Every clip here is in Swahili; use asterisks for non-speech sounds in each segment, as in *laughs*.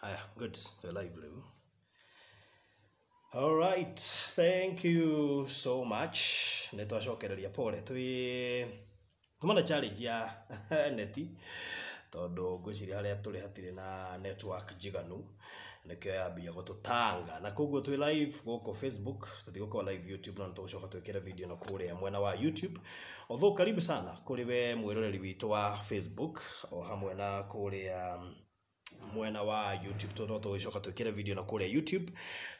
Haya, ah, good, The live blue. All right, thank you so much. Nitwacokereria pole twi tumana challenge ya *laughs* neti tondu ngwiciria haria turi hatire na network jiganu nikio yambia gututanga na koguo twi live guko facebook tutigukwa live youtube na tugucoka twikira video na kuria mwena wa youtube otho karibu sana kuri we mwiroreri witu wa facebook o hamwe na kuria um, mwena wa youtube to no tå gä coka twä kä re video na kå rä a youtube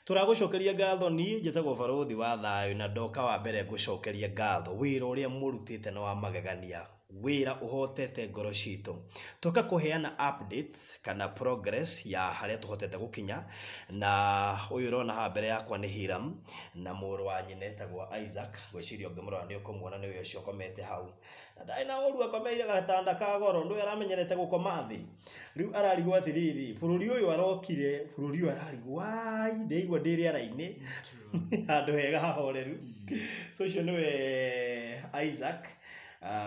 tå ragå cokeria ngatho niä njätagwo barå thi wa thayå na ndoka wa mbere ngå cokeria ngatho wä ra å rä a må rutä te na wa magegania wira uhotete ngoro citu tuka kuheana updates kana progress ya hotete gå gukinya na uyu rona ha mbere yakwa ni Hiram na muru wa nyine etagwo Isaac gwiciria ngimurora ni ukumuona ni uyu ucio komete hau na ndari na uru akomeire gatanda ka goro yå aramenyerete gukoma thi riu ararigwo ri å uyu arokire bururi uyu ararigwo ai ndeigwa ndiri araini *laughs* handu hega hahoreru mm. so ucio we Isaac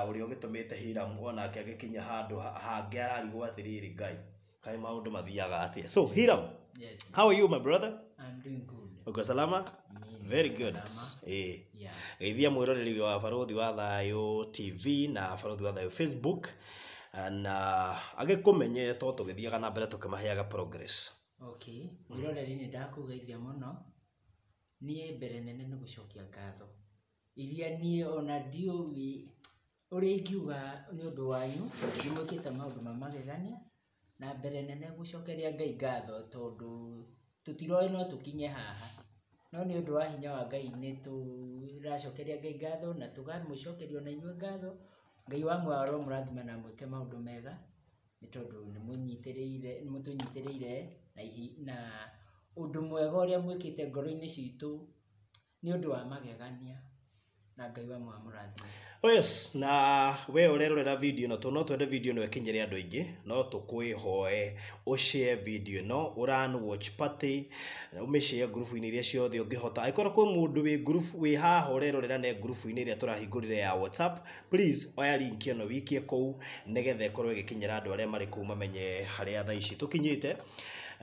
uria ah, ugitumite hiramu ke gikinya handu hangi ararigwo gwathiriri ngai kai maundu mathiaga atia so hiramu yes. how are you my brother I'm doing good. uko salama very good eh geithia mwiroreri wa farothi wa thayo tv na farothi wa thayo facebook na agikumenye to tugithiaga na mbere tukimaheaga progress okay mwiroreri ni ndakugeithia muno niä mbere nene nä gå ngatho iria nie ona ndiå uria ingiuga ni undu wanyu ni mwikite maundu ma magegania na mbere nene gucokeria ngai ngatho tondu tutiroe no tukinye haha no nä å ndå wa hinya wa ngai nä tå racokeria ngai ngatho na tå gamå cokeria ona inyuä ngatho ngai wa mwaro må rathima na mwä ke ndå mega nä tondå nä må tå nyitä rä ire na å mwega å rä a mwä kä te ngoro-inä citå nä å ndå wa magegania na ngai wa mwa må rathima Oh, yes na we urerorera video no to no twende video no ekinyire andu aingi no tukwihoe ushare video no uran watch party umishare group ini iria ciothe ungihota ikora kwa mundu wi group wä haha urerorera ne group ini rahingå rire ya whatsapp please oya link ino wikie kou nigetha ikorwo igikinyira andu aria mari kuu mamenye a thaa ici tukinyite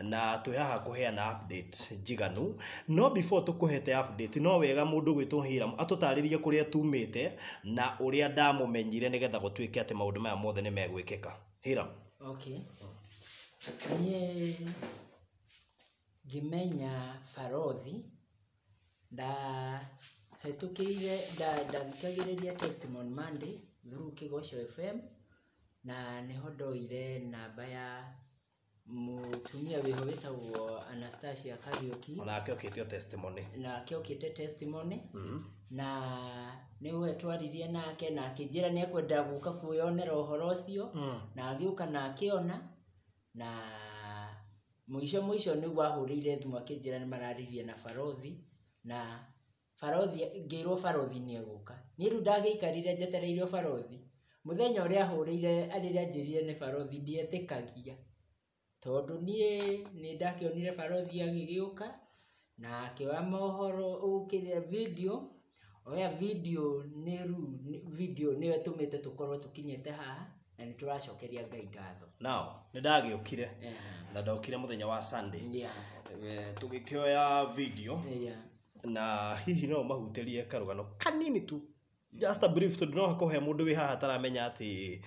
na twihaha na update njiganu no before tukuhete update no wega mundu gwitwo hiram atutaririe kuria tumite na uria ndamumenyire nigetha gutuike ati maundu maya mothe ni megwikika hiram okay niä ngimenya barothi ndahätåkäire ndathikagä testimony monday through kigoco fm na nä ho ndoire namba ya mutumia wiho witagwo Anastasia Kariuki nake okitio testimony nake okite testimony mm -hmm. na niwe twaririe nake na akinjira ni akwenda guka kuyonera uhoro ucio mm. na agiuka na akiona na muisho mwisho niguo ahurire thimu akinjira ni mararirie na farothi na farothi ngirwo farothi ni eguka ni ru ndageikarire njetereirio farothi muthenya uria ahurire ariria njirire ni farothi ndietikagia tondu nie ni onire barothi agigiuka na oya mohoro ukire video oya video ni ru video ni tå kinyä te haha na nä tå racokeria ngai ngatho nao nä ndagä å kire na ndokire må thenya wa sunday tå gä kä oya video na hihi no mahutärie karå gano kanini tu just a brief tondå no hakorwo he må ndå wä haha taramenya atä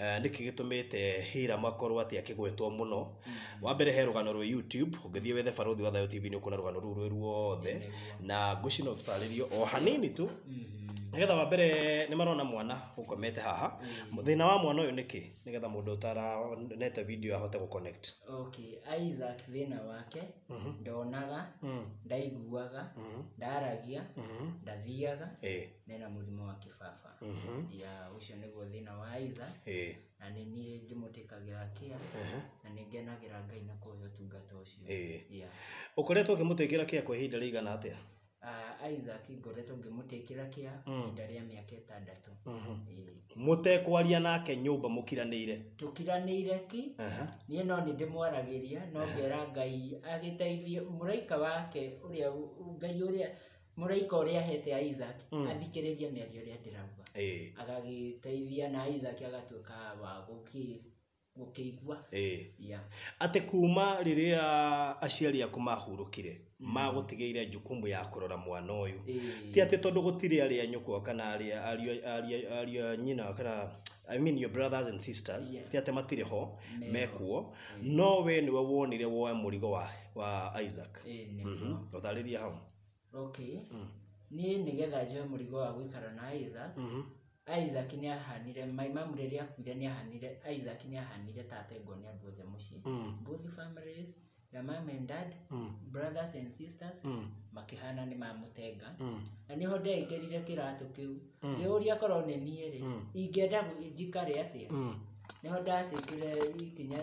Eh, niki gitumite hira makorwo ati akigwetwo muno mm. wa mbere he rugano rwa YouTube ungithie wethe farothi wa Thayo TV ni ukona rugano ruru ruothe na nguci no tutaririo o hanini tu mm-hmm. nigetha wa mbere ni marona mwana ukomete haha mm. thina wa mwana uyu niki nigetha mundu utara utaranete video ahote ku connect okay Isaac thina wake mm-hmm. ndonaga mm. ndaiguaga mm-hmm. ndaragia ndathiaga na ina wa kifafa ya ucio niguo thina wa Isaac na nä niä ngä må tä kagä ra kä a na nä ngenagä ra ngai na kå å tungata å cio å koretwo å kä må tä kä ra kä a kwa ihinda rä igana atä a ah, isaac ngoretwo ngä må tä kä ra kä a mm. ihinda rä a mä aka ätandatå må mm-hmm. tekwaria nake nyå mba må kiranä ire tå kiranä ire ki niä no nä ndä mwaragä ria no ngera ngai agä teithie må raika wake å rä a ngai å rä a muraika å rä hete isaac hmm. athikä rä rie mä ario å rä a ndä rauga agagä teithia na isaac agatuä ka wa gå kä igua atä kuma rä rä a aciari aku mahurå kire hmm. magå tigä ire njukumu ya kå rora mwana å yå ti atä tondå gå tirä arä a nyå kana ario a nyina kana I mean your brothers and sisters yeah. tiate matirä ho mekuo no we nä we wonire woe må rigo wa, wa isaac å tarä ria hau Okay. ni hmm. Niĩ nĩgetha njoe mũrigo wa gũikara na Isaac, mm-hmm. Isaac nĩahanire, my mum rĩrĩa akuire ahanire Isaac ahanire tate engwe nĩ andũ othe mũciĩ. Hmm. Both families, ya mom and dad, hmm. brothers and sisters, makihana makĩhana nĩmamũtenga. Na nĩho ndeĩkĩrire kĩratũ kĩu. Ngĩũria korwo nie ri ingeda ingĩenda njikare atĩa? niho ndatigire ikinya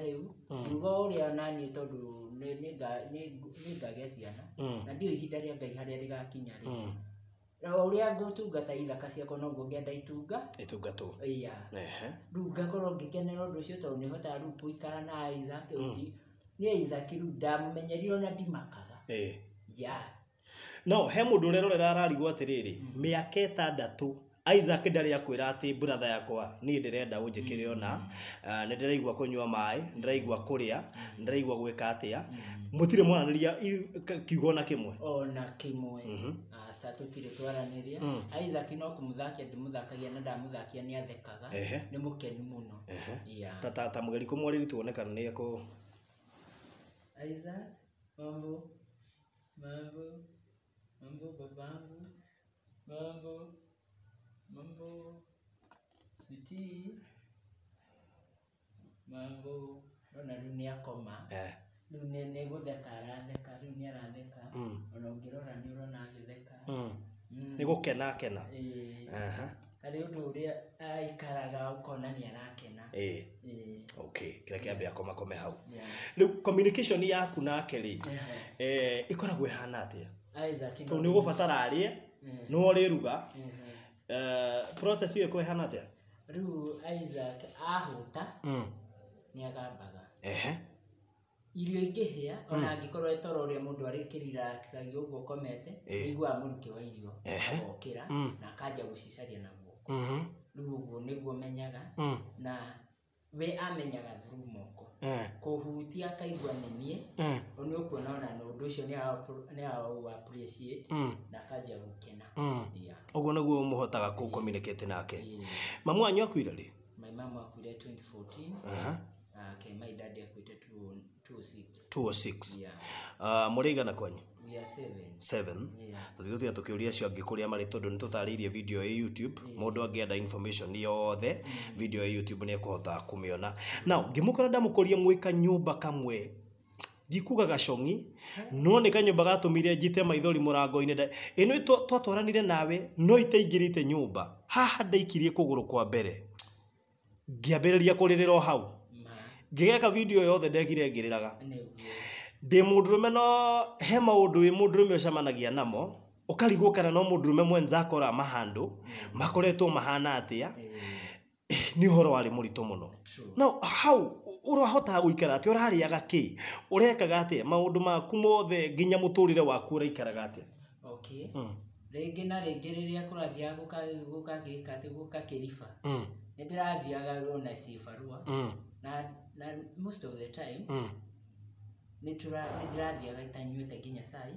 å rä a nanie tondå nä ngage ciana hmm. na ndio ihinda ria ngai haria rä hmm. a ngå tungata ithaka ciakwa noguo ngienda itunga itungatwo iya riu ngakorwo ngikenera undu ucio tondu nihotaga riu ikara na Isaac ugi hmm. ni Isaac riu ndamenyerire ona ndimakaga ya no he mundu urerorera ararigwo mä aka mm. ĩtandatũ Isaac ndari akwira ati brother yakwa ni ndirenda unjikire ona uh, mm. ah, ni ndiraigwa kunywa mai ndiraigwa kuria mm. ndiraigwa gwika atia mutire mm. mwananiria kiugo na kimwe ona kimwe asa mhm. tutire twaraniria Isaac no kumuthakia ndimuthakia na ndamuthakia ni athekaga ni mukeni muno tata ta mugeri kumwariri tuone kana ni ako Isaac mambo mambo mambo babangu mambo Mambo switi, mambo ona rä akoma eh. rä u nä gå theka aratheka rä aratheka hmm. ona å ngä rora nä å rona agä kena aha ari undu ndå å rä a aikaraga åkona eh, eh. arakena kä rä a kä ambe akomakome hau ni communication yaku nake rä eh koragwo ä hana atä a tondå nä å no rä ruga eh. Eh, process iyo kwehana atia riu Isaac ahuta mm. ni agambaga eh irio ikihia ona angikorwo etoro ria mundu kirira kisagi uguo komete igwa muruke wa irio okira hmm. na kaja gucicaria na guoko mhm. riu uguo niguo menyaga hmm. na we amenyaga thuru moko kuhutia eh. kũhutia akaigua nĩ niĩ eh. nĩ ũkuona ona ũndũ ũcio nĩ appreciate hmm. na akajia gũkena hmm. ũguo nĩguo mũhotaga kũ communicate nake mamu wanyu akuire rĩ my mom akuire 2014 uh -huh kema idadi ya kuita 206 206 yeah. uh, ah, muri igana kwanyu tå tiga tå kä å ria acio angä kå rä a marä tondå nä tå tarä irie video ä youtube må ndå angä enda information yothe mm. video ä youtube nä ekå hota kå mä ona na ngä må kora ndamå kå ria mwä ka kamwe ndikuga gacongi no nä kanyå gatå mire njite maithori må rango-inä ä no twatwaranire nawe no itaingä rä te nyå mba haha ndaikirie kå gå rå kwa mbere ngä ambä rä ria kå rä rä ra hau ngigeka video yothe ndekire ngiriraga ndi mundurume no he maundu wi mundurume ucemanagia namo ukarigwo kana no mundurume mwenzako ra mahandu mm. makoretwo mahana atia mm. eh, nä å horo warä må ritå må no no hau å rahotaga gå ikara atä å rarĩaga kä å rekaga atä maå ndå maku mothe nginya må tå rä re waku å raikaraga atä mm. rä na rä a nä ndä rathiaga rona cibarua mm. na, na most of the time mm nä ndä rathiaga itanyuäte nginya cai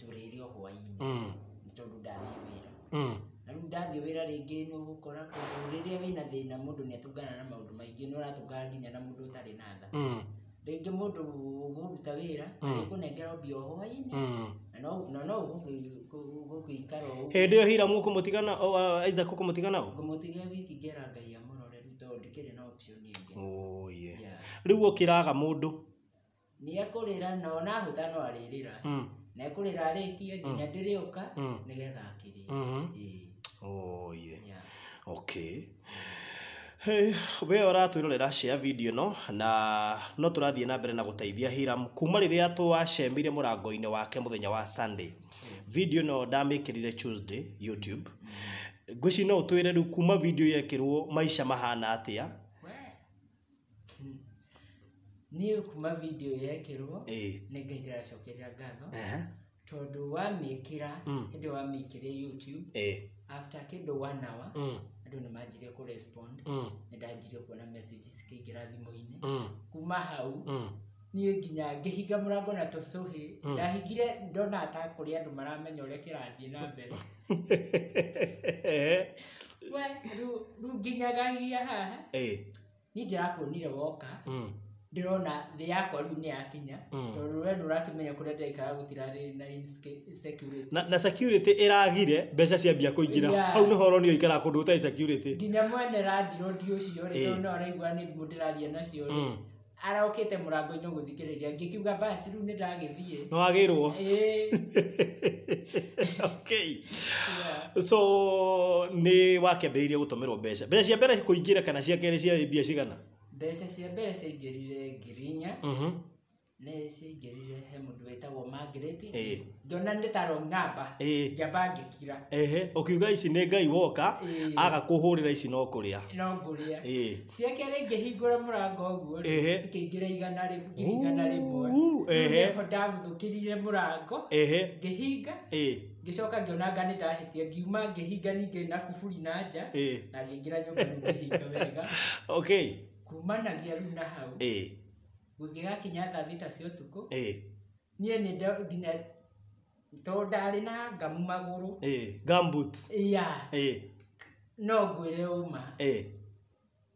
tå rä re o hwainä mm. nä tondå ndathiä wä ra mm. na rä u ndathiä wä ra rä ngä nä å gå kora rä rä wä na thä na må ndå nä na maå ndå maingä nä å nginya na må ndå å tarä na tha mm gå ruta wä ra agĩkũnengera hmm. nengera o hwaĩ-inĩ hmm. na no gũgĩikara ũguo hĩndĩ ĩyo hira mũkũmũtigana Isaac ũkũmũtigana ũ ngũmũtiga wiki ngera Ngai amũrore rĩu tondũ ndikĩrĩ na option ĩngĩ oye rĩu ũkĩraga mũndũ nĩ ekũrĩra na ona hũtha no ra hmm. na ekũrĩra arĩkie nginya ndĩrĩũka nĩgetha akĩrĩe oye okay we ora ũratwĩrorera share video no na no turathie na mbere na gutaithia Hiram kuma rĩrĩa twacemire murango inĩ wake muthenya wa Sunday. Video no ndamĩkĩrire Tuesday YouTube. Ngwĩci no ũtwĩre rĩu kuma video yekĩrwo maisha mahana atia Niĩ kuma video yekĩrwo nĩ Ngai ndĩracokeria ngatho tondũ wamĩkĩra mm. hĩndĩ wamĩkĩrire YouTube after kĩndũ one hour mm andu nä manjire kå mm. nä ndanjirie kuona cikäingä thimå-inä mm. kuma hau mm. niä nginya ngä hinga må rango na tå cåhä ndahingire ndona ta kå rä andå maramenya å rä a kä rathiä na mbere *laughs* rä u nginyagagia haha ni ndä rakuonire woka ndirona thä yakwa rä u nä yakinya hmm. tondå we nä å rakä kå rä a ndäraikara gå tirarä na na ä ragire mbeca ciambia kå ingä ra hau ni horo ni ikara kundu ta ũtarä nginya mwene randirå ndi å cio rä eh. no araigua nä thimå ndä raria nacio rä hmm. araå te må rango-inä gå thikä rä ria ngä kiuga basi rä u nä ndagä thiä so ni wake ambä rä irie gå tå mä rwo mbeca mbeca cia mbere kå kana cia kere ciarä mbia cigana mbeca cia mbere ciaingĩrire ngirinyaga nä ciaingärire he må ndå wetagwo ngona nä tarongamba njamba ngä kira å kiuga ici nä ngai woka aga kå hå rä ra ici no kå rä a no ngå rä a ciakerä ngä hingå ra må rango å guo ikä ingä ra igana igana rä mweho ndagå thå kä rire må rango ngä hinga ngä coka ngä onanga nä ndahätia ngiuma ngä hinga ningä na kuburi na nja na ngä ingä ra nyå mba nä hinga wega *laughs* kumanagia rä u na hau gå ngä gakinya thaa cia å tukå niä nä nginya tondå ndarä na ngamu magå rå no ngwä re å ma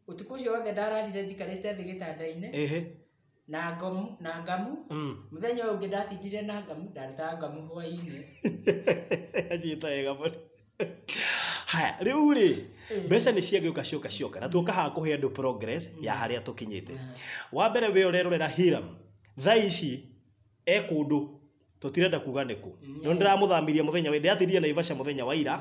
å tukå å cio wothe ndararire njikarä te thä gä tanda-inä na ngamu mm. na ngamu yå å ngä ndatindire na ngamu ndarä ta ngamu hwaĩ-inĩ *laughs* haya rä u rä mbeca nä ciagä å ka cioka cioka na tuoka haha kå he andå progress ya harä a tå kinyä te wa mbere wä orerorera hiram thaa ici ekå ndå tutirenda kuga mm. niku no ndiramuthamiria muthenya we ndiathiria na ivasha muthenya wa ira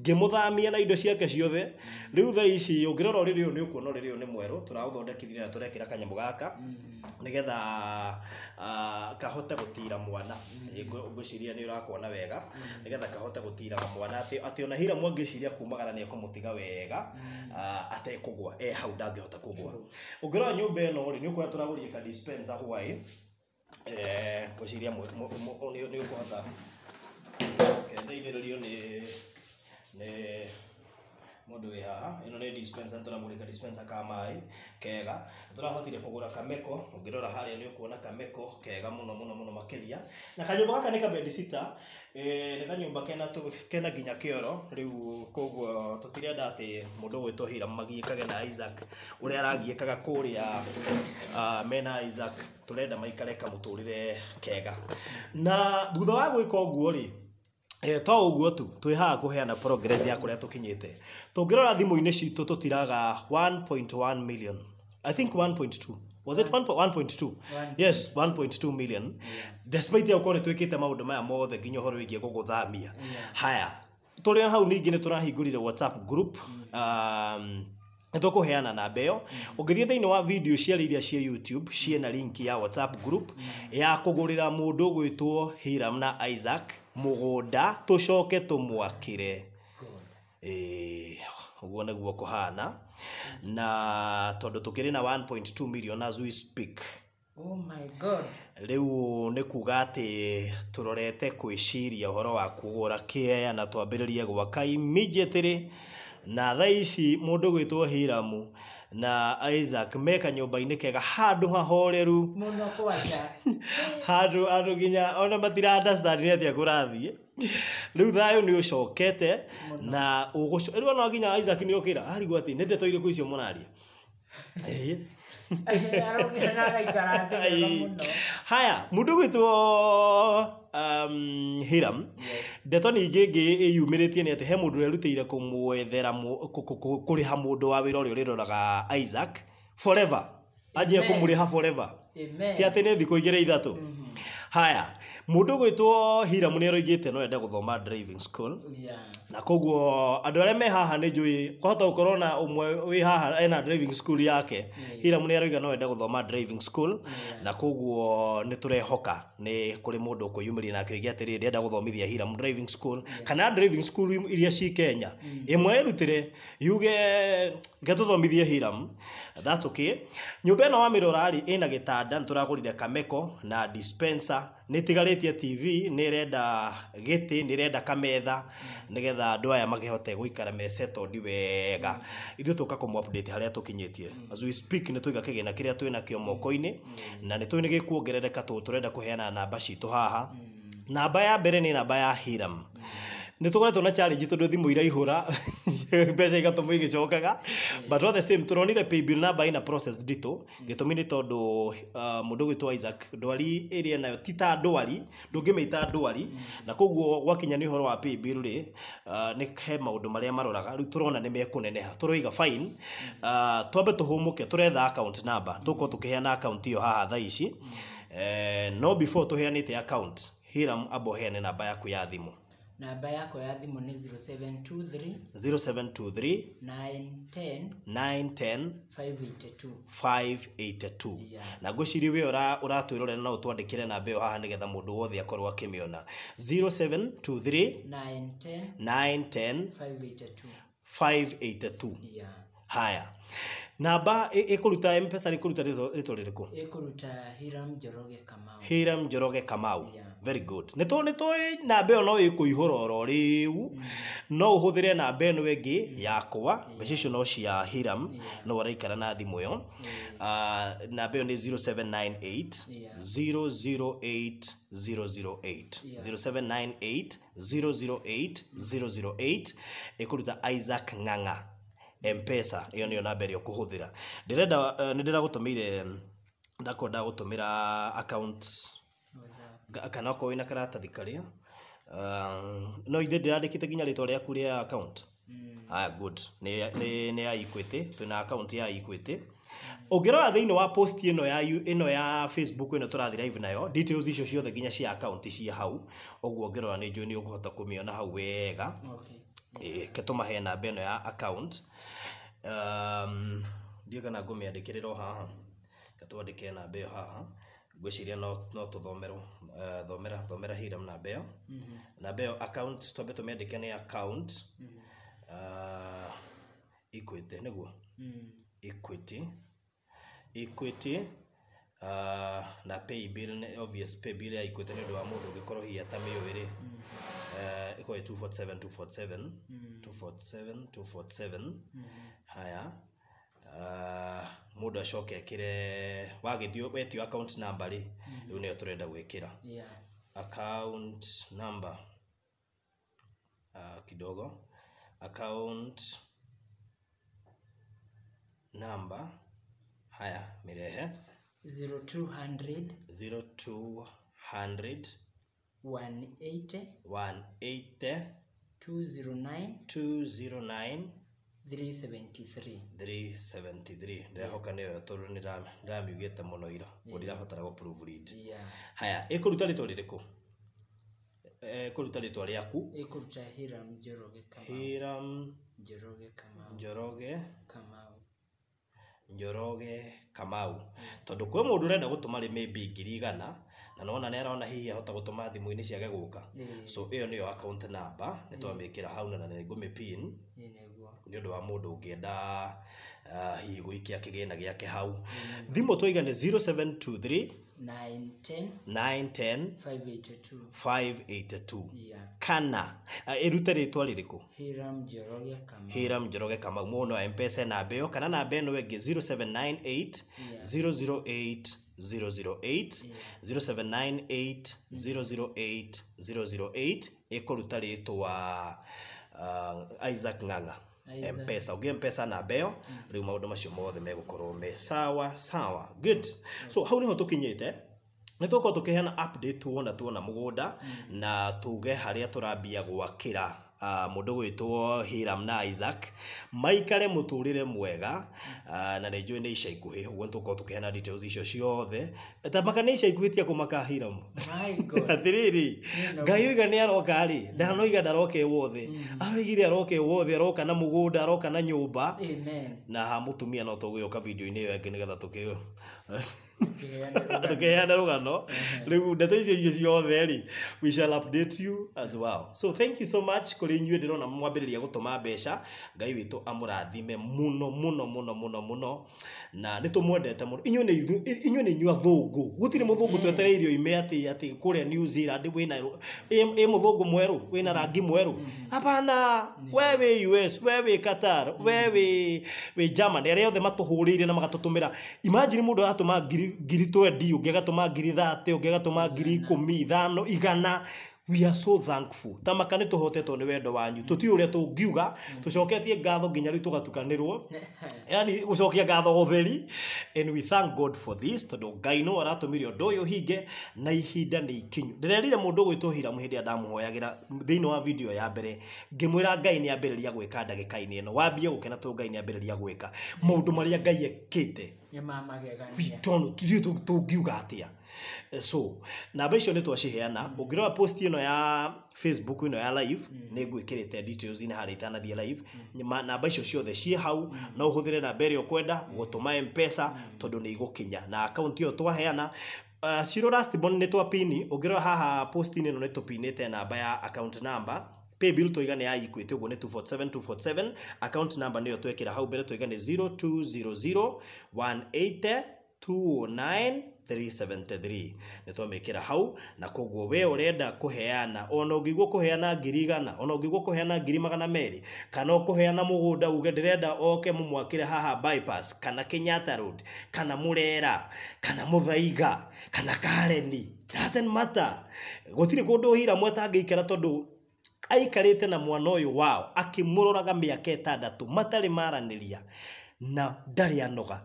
ngimuthamia na indo ciake ciothe riu tha ici ungirora riri uyu ni ukuona riri uyu ni mweru turaguthondekithire na turekira kanyamå gaka mm. nigetha ah, kahote gutira mwana mm. ngwiciria ni urakuona wega nigetha kahote gutira mwana ati ati ona hira mwangiciria kumagara ni ekumutiga wega ah, atekugwa e hau ndangihota kugwa ungirora nyumba ino ri ni ukuona turaguria ka dispenser hwai Eh, ngwiciria nä å kåhota ndeithärä nä mundu wi haha ino ni dispenser turamurika dispenser ka mai kega turahotire kugura kameko ungirora haria ni ukuona kameko kega muno muno muno makiria na kanyumba gaka ni ka ä nä kanyå kena nginya kä oro rä u koguo tå tirenda atä må ndå gwä hira magiikage na isaac å rä a aragiäkaga kå rä a mena isaac tå renda maikare ka tå rä re kega na thutha wa gwä ka å guo rä E, eh, to ũguo tu twĩ haha kũheana progress ya kũrĩa tũkinyĩte tũngĩrora thimũ-inĩ citũ tũtiraga 1.1 million i think 1.2 was it 1.2 yes 1.2 million yeah. despite ya ukorwo nä twä kä te maå ndå maya mothe nginya å horo wä giä gå gå thamia haya tå rä hau ningä nä tå rahingå rire whatsapp group um, nä tå kå heana namba ä yo å mm. ngä thiä thä inä wa video ciarä iria ciä youtube ciäna link ya whatsapp group mm. ya kå gå rä ra må ndå gwä two hiram na isaac må gå nda tå coke tå mwakire guo niguo kuhana na tondu tukiri na 1.2 million as we speak Oh my god. Riu ni kuga ati turorete kwiciria horo wa kugura kia na twambiririe gwaka immediately na thaa ici mundu gwitwo Hiramu na Isaac meka nyumba-inä kega handå hahoreru handå handå ginya ona matirandastandinä atä a kå rathiä thayå nä ni cokete na ugucu riu ona nginya Isaac ni okira arigwa ati ndeto irä kå icio munaria eh haya ndå gwä um, hiram ndeto ningä ngä ĩyumä rä tie nä atä he må ndå å rä a rutä ire kå mwethera kå rä ha må ndå wa wä ra å rä a rä roraga isaac forever anjia kå må rä ha forever ti atä nä thikå igä rä ithatå mhm haya mundu gwitwo hira munero igite no ende guthoma driving school yeah na koguo andå arä a me haha nä njå kwahota gå korwo na å mwe wä haha ena driving school yake hira må nä aroiga no enda gå thoma driving school na koguo nä tå rehoka nä kå rä må ndå å kå yumä ria na akä atä rä rä enda gå thomithia hiram driving school kana driving school iria ci kenya ä mwe ä rutä rä yuge getå thomithie hiram that's okay nyå mba ä no wamä rora rä ä na gä tanda nä tå ragå rire kameko na dispenser nitigarĩtie TV nä giti nirenda nä kametha nigetha andå aya magihote guikara me ndi wega ithu tuka kũmũ update haria tukinyetie as we speak nĩ tũiga kĩgĩna kĩrĩa twĩna kĩo moko-inĩ na nĩ tũĩ nĩ gĩkuongerereka tũrenda kũheana namba citũ haha namba ya mbere ni namba ya Hiram nä tå koretwo na tondå thimå iraihå ra *laughs* mbeca igatåmå igä cokaga but all the same tå ronire paybill namba ina process nditå gä tå mi nä tondå uh, må ndå gwä two isaac ndwari ä rä a nayo ti ta ndwari ndå ngä mä ita ndwari na koguo gwakinya nä å horo wa paybill rä uh, nä he maå ndå marä a maroraga rä u tå rona nä mekå neneha tå roiga fine uh, twambe tå hå må ke tå retha account namba tå korwo tå kä heana account ä yo haha tha ici no before tå heanä te account hiram abo heane namba yaku ya thimå namba yako ya thimu ni 0723 0723 910 910 582 582 na ngwĩciria we ũratwä rorera na å twandä kä re namba ä yo haha nä getha må ndå wothe akorwo akä mä ona 0723 582 582 haya namba ikuruta e, e, mpesa ikuruta rito ririku ikuruta hiram joroge kamau hiram joroge kamau yeah very good nä tå nä namba ä yo no ä kå ihå ra no å hå thä re namba ä no ä ngä yakwa mbeca icio no cia hiram no waraikara na thimå ä yo ah, namba ä yo nä 0798 008 008 ruta isaac ng'ang'a mpesa ä yo nä yo namba ä rä a å kå hå thä ra ndä renda eh, nä ndä ragå tå mä ire mm, ndakwenda ndagå tå mä ra kana okorwo wĩna karatathi karĩa uh, no ithe ndĩrandĩkĩte nginya rĩtwa rĩaku rĩa account ah good nĩ nĩ ya Equity twĩna account ya Equity ũngĩrora thĩinĩ wa post ĩno ya ĩno ya Facebook ĩno tũrathi live nayo details icio ciothe nginya cia account ciĩ hau ũguo ũngĩrora nĩ njũĩ nĩ ũkũhota kũmĩona hau wega ke tũmahe namba ĩno ya account um, ndiĩ kana ngũmĩandĩkĩrĩra o haha ke twandĩke namba ĩyo haha ngwiciria no no tuthomerwo uh, eh, thomera thomera hiram na beo mhm. na beo account to beto tumendike ni account uh, equity nego mm. equity equity uh, na pay bill ne obvious pay bill ya equity ni ndu wa mundu ngikorwo hi ta miyo ri mm -hmm. uh, ikoye 247 247 247 247 haya uh, mundu acoke ekire wagithio wetio account number ri mm-hmm. riu niyo turenda gwikira yeah account number uh, kidogo account number haya mirehe 0200 0200 1800 ndehoka nä yo tondå nä ndamiugä te må no ira å hmm. ndirabatara haya ä kå ruta rä twa rä rä eh, kå kå ruta rä twa rä aku hiram njoroge njoroge kamau tondå kwä må ndå å renda gå tå ma rä maybe ngiri igana na nona nä arona hihi ahota gå tåma thimå-inä ciage gå ka hmm. so ä yo nä yo account number nä twamä kä ra hmm. hau na nä ngå mä pin nä å ndå wa må ndå å ngä enda giake ah, gå ikia kä gä na gä ake hau thimå twaigane 0723 910 582, 582. kana irute ah, uh, ritwa ririku hira njoroge kamau muno wa mpesa na beo kana na beno engi 0798 008 008 0798 008 008 ikuruta ritwa uh, isaac ng'ang'a mpesa uge mpesa na u maå ndå macio mothe korwo me sawa sawa good so hau niho tukinyite nä tåkorwo tå kä heana tuona tuona må gå nda mm. na tuge harä a tå rambia gwakä ra uh, ah, må ndå gwä two hiram na isaac maikare må tå rä re mwega uh, na nä njå nä ica ikuhä å guo nä tå korwo tå kä heana icio ciothe tapakanisha ikwitia kumakahira mu *laughs* atiriri ngai uiga ni aroka ri ndanoiga ndaroke wothe mm. aroigire aroke wothe aroka na mugunda aroka na nyumba na ha mutumia no tugioka video-ini iyo ingi nigetha tukio tukiheana rugano riu ndeto icio ingĩ ciothe rĩ we shall update you as well so thank you so much kuri inyuĩ ndĩrona mwambĩrĩria gũtũma mbeca ngai witũ amũrathime mũno mũno mũno mũno mũno na nĩ tũmwendete mũno inyuĩ nĩ inyuĩ nĩ inyuĩ athũngũ muthungu gutire muthungu mm. twetereirio ime ati ati kuria New Zealand mm. mm. we na i muthungu mweru we na rangi mweru hapana we we US we we Qatar we we wi Germany aria othe matuhuriire na magatutumira imagine mundu aratuma ngiri ngiri 20 ungiagatuma ngiri 30 ungiagatuma ngiri 10 5 igana we are so thankful tamaka nä tå hotetwo nä wendo wanyu tå tiå rä a tå ngiuga hmm. tå coketie ngatho nginya rä u tå gatukanä rwo *laughs* yani gå cokia ngatho åtheri and we thank god for this tondå ngai no aratå mire å ndå å yå hinge na ihinda nä ikinyu ndä rerire må ndå gwä tå hira hä ndä ä ndamå ra thä inä wa video ya mbere ngä mwä ra ngai nä ambä rä ria gwä ka ndagä ka-inä ä no wambie gå kena tå ngai nä ambä rä ria gwä ka maå ndå marä a ngai ekä te tå ngiuga atä a Eh, so namba icio nä twaciheana å ngä rora post ä ya facebook ino ya live mm. nä ngwä kä rä te inä harä itanathiä live mm. namba icio ciothe ciä hau mm. no å hå thä re namba ä rä a å kwenda gå tå ma mpesa tondå nä igå kinya na akaunti ä yo twaheana Uh, eh, ciro lastborn nä twapini å ngä rora haha postinä no nä tå pinä namba ya account number paybill twaiga nä ya equity å guo nä 247247 account number nä yo twekä ra hau mbere twaiga nä 0200180209 373 nä twamä hau na koguo we urenda kuheana ona ũngĩigwo kuheana ngiri igana ona ũngĩigwo kuheana ngiri magana merĩ kana ũkũheana mũgũnda uge renda oke re haha bypass kana kenyatta road kana mũrera kana mũthaiga kana kareni doesn't matter gũtirĩ kũndũ hira mwetangĩikara tondũ aikarĩte na mwana yå wao akĩmũroraga mĩaka matarä maranä ria na ndarä anoga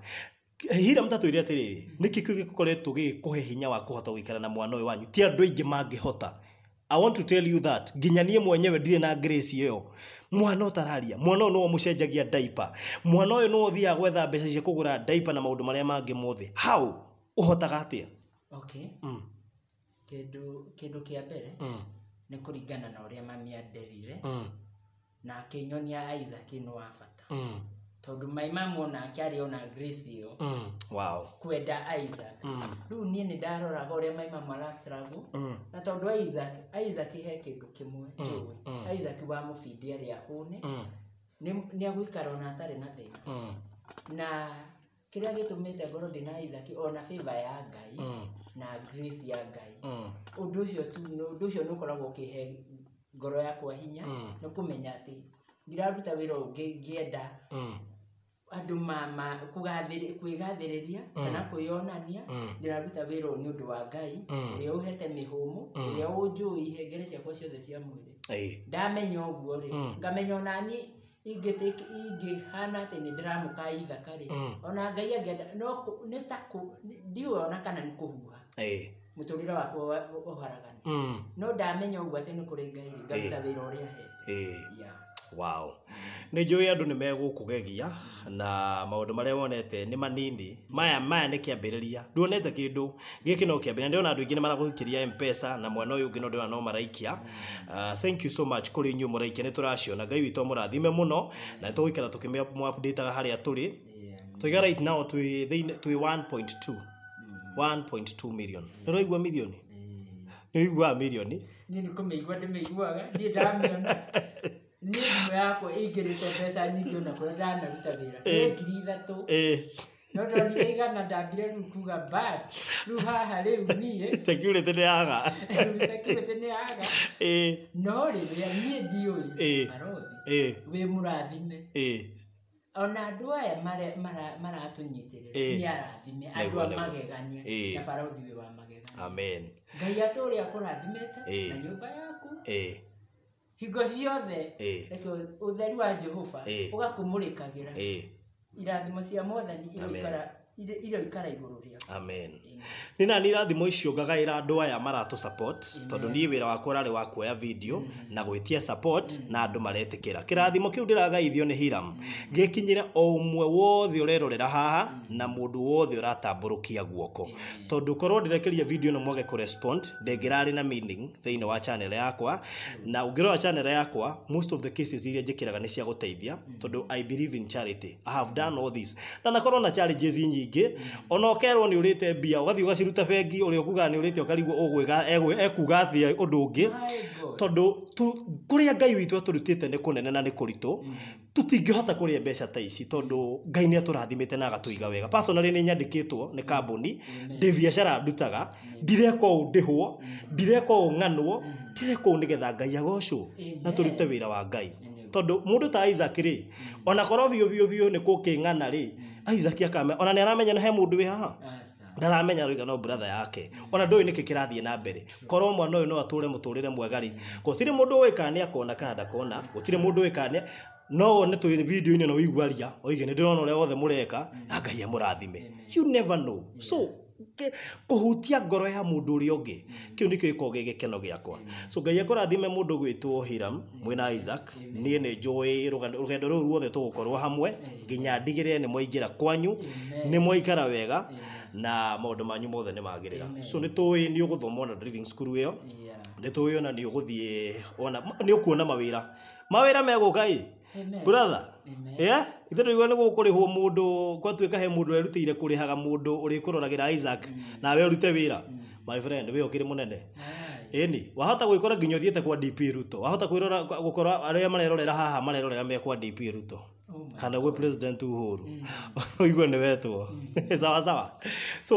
hira mutatuire atiriri niki kiu gikukoretwo gigikuhe hinya wa kuhota guikara na mwana uyu wanyu ti andu aingi mangihota i want to tell you that nginya niä mwenyewe ndirä na grace iyo mwana ũtararia mwana ũyũ nĩwe mũcenjagia daipa mwana ũyũ nĩwe ũthiaga gwetha mbeca cia kũgũra diaper na maũndũ marĩa mangĩ mothe how ũhotaga atĩa okay. mm. kedo kĩndũ kĩa mbere mm. nĩ kũringana na ũrĩa mami anderire mm. na akĩnyonia isaac nĩ wa bata mm tondu maima mona akiari ona grace iyo mm. wow. kwenda isaac mm. riu nie ni ndaroraga uria maima marastragu mm. na tondu isaac isaac he kindu kimwe kiwe mm. mm. isaac wa mubindi ari ahune mm. ni agwikara ona atari na thina mm. na kiria gitumite ngoro ndina isaac ona favor ya ngai mm. na grace ya ngai mm. undu ucio tu undu ucio ni ukoragwo he ngoro yakwa hinya mm. ni menya ati ndiraruta wira ungi ngienda mm andå mama ria kana mm. ndä raruta wä ra nĩ ndå wa ngai a å hete mä rä a å njå ihengere ciakwa ciothe cia mwĩrĩ ndamenya å guo rä mm. ngamenya onani ingĩhana atä nä ndä ka ithaka rä mm. ona ngai angenda nä ta ndiå ona kana nä kå huha må rä re å haragana no ndamenya å guo atä nä kå rä ngai rä ngaruta wä ra å rä a hete wow nä njå ä andå nä megå na maå ndå marä wonete nä manini maya maya nä kä ambä rä ria nduonete kä ndå gä kä no kä ambä rä ndäona andå aingä nä maragå ikä ria mpesa na mwana å yå ngä no ndäona no maraikia uh, thank you so much kå rä inyuä må raikia nä tå raciona ngai witå må rathime må no na nä tågå ikara tå kä mwapndätaga harä a tå rä tå right now twä 1.2 1.2 million nä raigua milioni nä raiguaga milioni niä nä kå mä igua ndä mä iguaga ndiä ndamä niä thimå yakwa ingä rä te mbeca nyingä ona kå ndanaruta wä ra eh. ngiri ithatå eh. no ndonire igana ndambire rä u kuga bas rä u haha rä u niä nä yaga eh. no rä rä a niä ndiå ä wä må rathime ona andå aya maratå nyitä rä ra nä arathime andå a magegania na barothiwe wa magegania ngai atå rä akå rathimete na nyå mba yaku hingo ciothe reke utheri wa jehova ra irathimo cia mwathani iroikara iguru rio amen nä na thimo icio iciångagaä andu aya maratå support tondu ni wira wa rarä wa kuoya video na gwä support na andu maretikira kirathimo kiu kä rathimo kä hiram gä kinyä o ũmwe wothe urerorera haha na må wothe uratamburukia guoko tondu korwo ndä video no mwage kå ndängä rarä na meaning thä wa channel yakwa na å ngä channel yakwa most of the cases iria njä kä raga cia guteithia mm. tondu i believe in charity i have done all this na nakorwo na challenges nyingä mm. ona å kerwo nä å ũgathiĩ ugaciruta bengi ũrĩa ũkugaga nĩ ũrĩte ũkarigwo ũgwĩka ekuga atĩa ũndũ ũngĩ tondũ kũrĩa ngai witũ atũrutĩte nĩ kũnene na nĩ kũritũ mm-hmm. tũtingĩhota kũrĩa mbeca ta ici tondũ ngai nĩ atũrathimĩte na agatũiga wega personally nĩ nyandĩkĩtwo nĩ mm-hmm. kamboni ndĩ biacara ndutaga ndireka ũũ ndĩhwo mm-hmm. ndireka ũũ ng'anwo ndireka ũũ getha ngai agocwo na tũrute wĩra wa ngai tondũ mũndũ ta Isaac rĩ ona korwo biũ biũ biũ nĩ gũkĩng'ana rĩ Isaac akame ona nĩ aramenya he mũndũ wĩ haha ndaramenya no brother yake ona ndoĩ nĩkĩ kirathie na mbere korwo mwana ũyũ no atũre muturire mwega rĩ gũtirĩ mundu ũĩ kana akona kana ndakona gũtirĩ mundu ũĩ kana no one tå video-inĩ na ũigua oige ni ndirona ure wothe mureka na ngai amũrathime you never know so kũhutia ngoro ya mundu uri ungi kĩu nĩkĩo gĩkoragwo gĩ keno giakwa so ngai akũrathime mundu gwitwo hiram mwĩna isaac ni nĩ njũĩ rugendo rũu ruothe tugukorwa hamwe nginya ndigĩrĩre ni mwaingĩra kwanyu ni moikara wega na maundu manyu mothe ni magirira so ni tuwi ni uguthoma na driving school iyo ni tuwi ona ni uguthie ona ni ukuona mawira mawira meguka i brother ya ithe ndigwa ni gukurihwo mundu gwatuika he mundu erutire kuri haga mundu uri kuroragira Isaac mm. na we urute wira mm. my friend we okire munene eni wahota gwikora nginya uthiete kwa DP Ruto wahota kwirora gukora aria marerorera haha marerorera me kwa DP Ruto Oh kana gwe president uhuru iguo nä wetwo sawa sawa so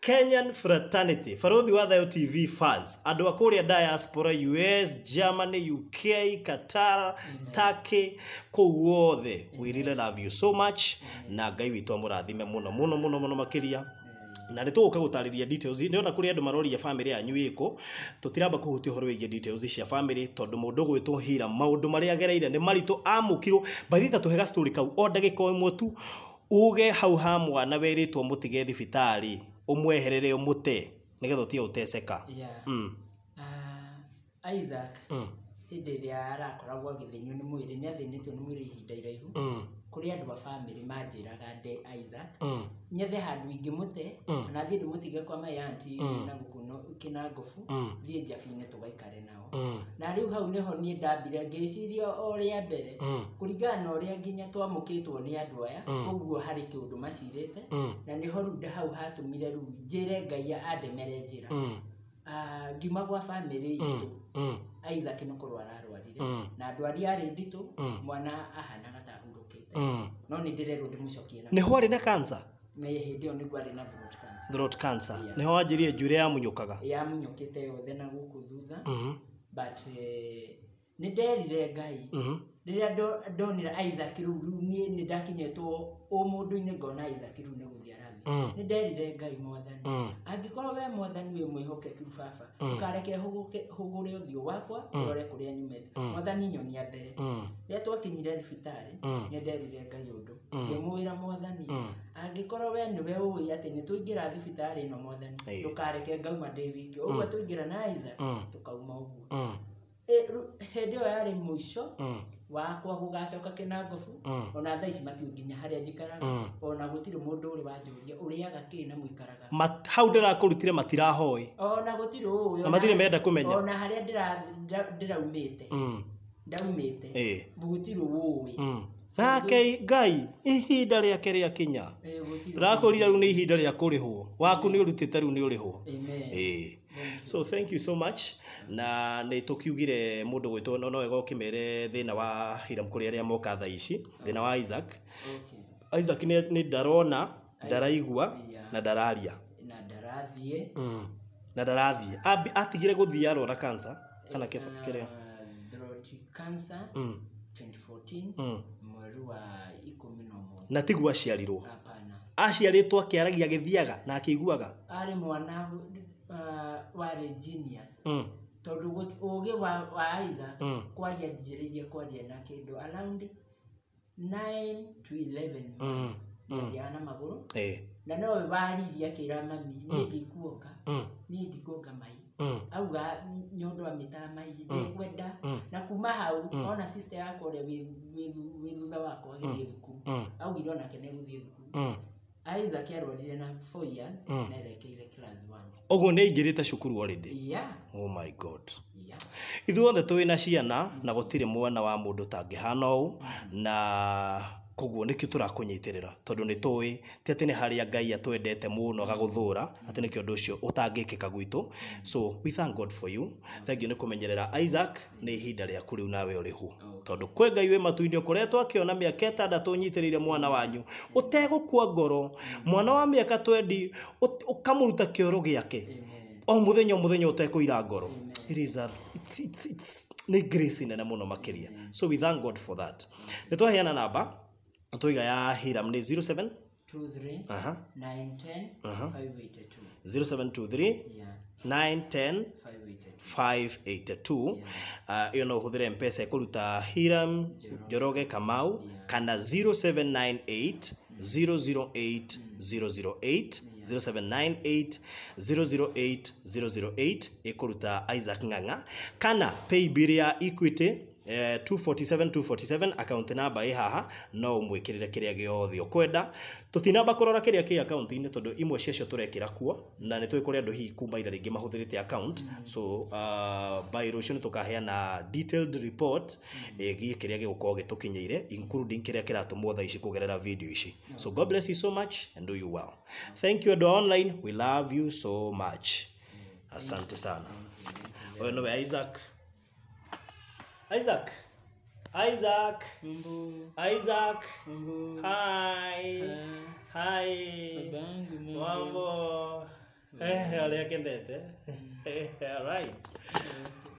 kenyan fraternity barothi wa thayo tv fans andå a kå rä a diaspora us germany uk qatar mm turkey kå u wothe mm. we really love you so much mm. na ngai witå amå rathime må no må no må no må no makä ria na nä tå gå ka gå tarä ria nä ona kå rä andå maroria bamä yanyu ä kå tå tiramba kå hutia å horo wä cia bamä tondå må ndå gwä two hira maå ndå marä a gereire nä maritå amå kirwo mbathita tå hega kau o ndagä ka ä tu uge hau ha mwana werä two må tige thibitarä å mweherere å må te nä getha å tiga å teceka yeah. mm. uh, Isaac. Mm hindi ĩrĩa arakoragwo agĩthĩnio nĩ mwĩrĩ nĩ athĩnĩtio nĩ mwĩrĩ ihinda iraihu mm. kũrĩ andũ a bamĩrĩ manjĩraga nde Isaac mm. nyethe handũ ingĩmũte mm. kana thiĩ ndĩmũtige kwa mai anti na gũkũ kĩna ngobu thiĩ njabine tũgaikare nao na rĩu hau nĩho niĩ ndambire ngĩciria o rĩa mbere kũringana na ũrĩa nginya twamũkĩtwo nĩ andũ aya koguo harĩ kĩũndũ macirĩte na nĩho rĩu hau hatũmire rĩu njĩre ngai andemere njĩra ah, ngiuma gwa bamĩrĩ itũ Isaac mm. mm. mm. no korwa ararwarire na ndwari arä nditå mwana ahanaga kä te no ni rerwo ndä na niho ari na arä na hä ä nä arä na throat cancer, throat cancer. rä nä ho anjä rire njuä yamunyåkaga te yothe na gå kå thutha mm-hmm. but eh, nä nderire ngai rä rä a ndonera isaac rä u rä u niä nä ndakinyetwo å må ndå-inä ngona isaac rä u nä gå thiara mwathani mm. nä nderire ngai mwathani mm. angä korwo we mwathani wä mwä mwĩhokeku baba hå gå re å thiå wakwa mm. rore kå rä a nyumete mwathani nyonia mbere rä a twakinyire thibitarä nä nderire ngai å ndå ngä må mwä ra mwathani angä korwo we nä we å ä atä nä tå ingä ra thibitarä ä no mwathani ndå kareke ngauma ndä wiki å guo tå ingä ra na tå kauma å guo hä ndä ä yo yarä må ico wakwa gugacoka kinangobu mm. ona thaa ici matiu nginya haria njikaraga mm. ona gutire mundu uri wanjuria uriaga ki na muikaraga hau ndirakurutire matirahoi ona gutire uyu na mathire meenda kumenya ona haria ndiraumite ndaumite gutire uwi nake ngai ihinda rĩake rĩakinya rakũrire rĩu ni ihinda rĩa kũrĩhwo waku urutite ũrutĩte ni urihwo amen eh so thank you so much na nä tå kiugire må ndå gwä no wega å kä na wa hiram kå rä arä a moka tha ici thä na wa isaac okay. isaac ni darona ndaraigua na ndararia na ndarathiä mm. na ndarathiä atigire gå thiä arwara kansa kana kä rä a mweri wa ikumi na må na tiguo aciarirwo aciarä two akä aragia agä thiaga na akä iguaga arä mwana uh, warä genius mm tondå å gä wa, wa isa mm. kwaria njä rä irie kwaria na kä ndå around 9 to 11 mm. ndiaga na magå na no waririe akä ra mami mm. niä ndikuoka mm. niä ndikuonga mai mm. auga nyondo amä mai mm. ndikwenda mm. na kuma hau mm. ona sister yakwa å rä a wä thutha wakwa agä thiä mm. thukuru mm. augire onake negå thiä thukuru Isaac arwarire na 4 years mm. na erekeire class one ogo ne aingä cukuru already yeah. oh my god yeah. ithuothe twä na ciana na gå mwana wa mundu ndå tangä na koguo niki turakunyitirira tondu ni nitui ti ati ni hari haria ngai atwendete muno agaguthura ati niki undu ucio utangikika gwitu so we thank god for you thank you ni kumenyerera isaac ni ihinda riaku kuri nawe uri hu tondu kwe ngai wi matuini ukoretwo akiona miaka etandatu unyitirire mwana wanyu utegukua ngoro mwana wa miaka twendi ukamuruta kioro giake o muthenya o muthenya utekuira ngoro it is a, it's, it's, it's, ni grace inene muno makiria so we thank god for that nitwaheana namba iga ya hiram ni 07 23 uh-huh. 910 uh-huh. 582 0723 yeah 910582 ah, iyo no huthure mpesa ikuruta hiram njoroge kamau yeah. kana 0798 008 008 0798 008 008 ikuruta isaac ng'ang'a kana paybill ya equity eh, 247 247 account number ä haha no å kiria giothe rä re kurora kiria ki account å tondu imwe ciacio turekira kuo na ni tå ä hi kuma ira ringi mahuthirite mahå thä rä account mm-hmm. so uh, by rå cio nä tå detailed report ä kä rä a gä gå korwo including kiria rä a kä ratå ici kå gerera video ici so god bless you so much and do you well thank you andå online we love you so much mm. asante sana å no nowe isaac Isaac. Isaac. Mambo. Isaac. Mambo. Hi. Eh. Hi. Babangu mambo. Mambo. Eh. eh, hali yake ndete. *laughs* All eh.